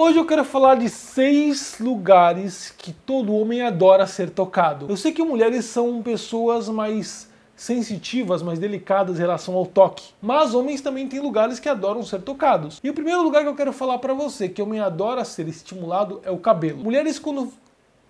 Hoje eu quero falar de seis lugares que todo homem adora ser tocado. Eu sei que mulheres são pessoas mais sensitivas, mais delicadas em relação ao toque. Mas homens também têm lugares que adoram ser tocados. E o primeiro lugar que eu quero falar para você que homem adora ser estimulado é o cabelo. Mulheres quando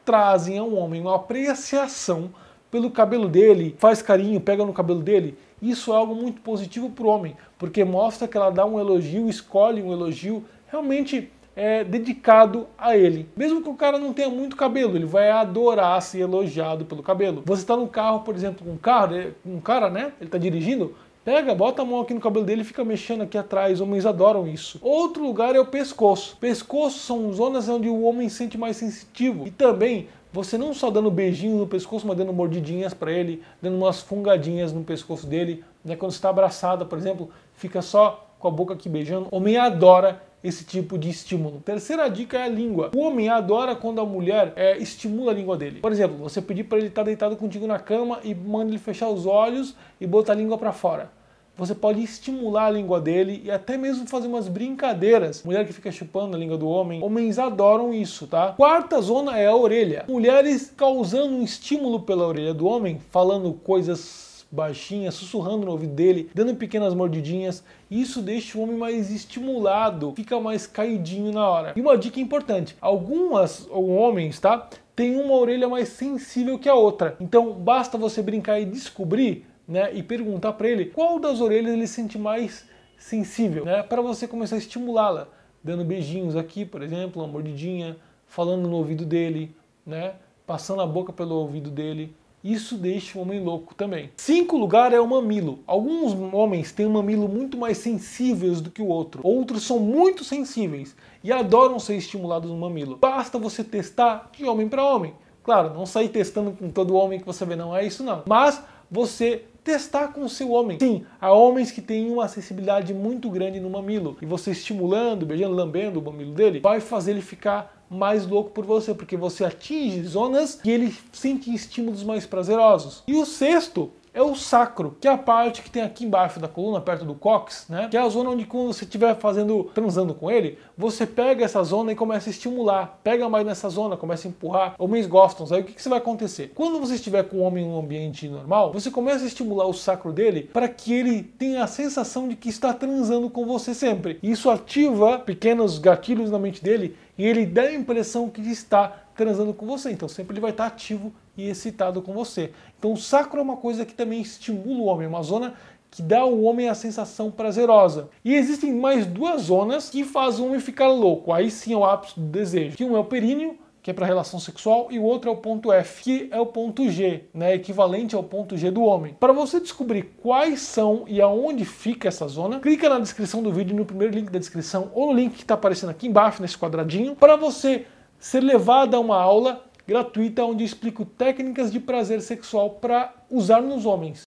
trazem a um homem uma apreciação pelo cabelo dele, faz carinho, pega no cabelo dele, isso é algo muito positivo para o homem, porque mostra que ela dá um elogio, escolhe um elogio, realmente é, dedicado a ele. Mesmo que o cara não tenha muito cabelo, ele vai adorar ser elogiado pelo cabelo. Você está no carro, por exemplo, com um carro, é, um cara, né? Ele está dirigindo, Pega, bota a mão aqui no cabelo dele e fica mexendo aqui atrás. Homens adoram isso. Outro lugar é o pescoço. Pescoço são zonas onde o homem se sente mais sensitivo. E também você não só dando beijinhos no pescoço, mas dando mordidinhas para ele, dando umas fungadinhas no pescoço dele. Né? Quando está abraçada, por exemplo, fica só com a boca aqui beijando. Homem adora esse tipo de estímulo. Terceira dica é a língua. O homem adora quando a mulher é, estimula a língua dele. Por exemplo, você pedir para ele estar tá deitado contigo na cama e manda ele fechar os olhos e botar a língua para fora você pode estimular a língua dele e até mesmo fazer umas brincadeiras. Mulher que fica chupando a língua do homem, homens adoram isso, tá? Quarta zona é a orelha. Mulheres causando um estímulo pela orelha do homem, falando coisas baixinha, sussurrando no ouvido dele, dando pequenas mordidinhas. Isso deixa o homem mais estimulado, fica mais caidinho na hora. E uma dica importante: algumas homens, tá? Tem uma orelha mais sensível que a outra. Então basta você brincar e descobrir, né? E perguntar para ele qual das orelhas ele sente mais sensível, né? Para você começar a estimulá-la, dando beijinhos aqui, por exemplo, uma mordidinha, falando no ouvido dele, né? Passando a boca pelo ouvido dele. Isso deixa o homem louco também. Cinco lugar é o mamilo. Alguns homens têm um mamilo muito mais sensíveis do que o outro. Outros são muito sensíveis e adoram ser estimulados no mamilo. Basta você testar de homem para homem. Claro, não sair testando com todo homem que você vê, não é isso não. Mas você testar com o seu homem. Sim, há homens que têm uma sensibilidade muito grande no mamilo. E você estimulando, beijando, lambendo o mamilo dele, vai fazer ele ficar mais louco por você, porque você atinge zonas que ele sente estímulos mais prazerosos. E o sexto é o sacro, que é a parte que tem aqui embaixo da coluna, perto do cox, né? Que é a zona onde quando você estiver fazendo, transando com ele, você pega essa zona e começa a estimular. Pega mais nessa zona, começa a empurrar. Homens gostam, sabe? O que, que vai acontecer? Quando você estiver com o homem em um ambiente normal, você começa a estimular o sacro dele para que ele tenha a sensação de que está transando com você sempre. Isso ativa pequenos gatilhos na mente dele e ele dá a impressão que está transando com você. Então sempre ele vai estar ativo e excitado com você. Então o sacro é uma coisa que também estimula o homem, é uma zona que dá ao homem a sensação prazerosa. E existem mais duas zonas que fazem o homem ficar louco. Aí sim é o ápice do desejo. Que um é o períneo, que é para relação sexual, e o outro é o ponto F, que é o ponto G, né, equivalente ao ponto G do homem. Para você descobrir quais são e aonde fica essa zona, clica na descrição do vídeo, no primeiro link da descrição, ou no link que está aparecendo aqui embaixo, nesse quadradinho, para você ser levada a uma aula gratuita onde explico técnicas de prazer sexual para usar nos homens.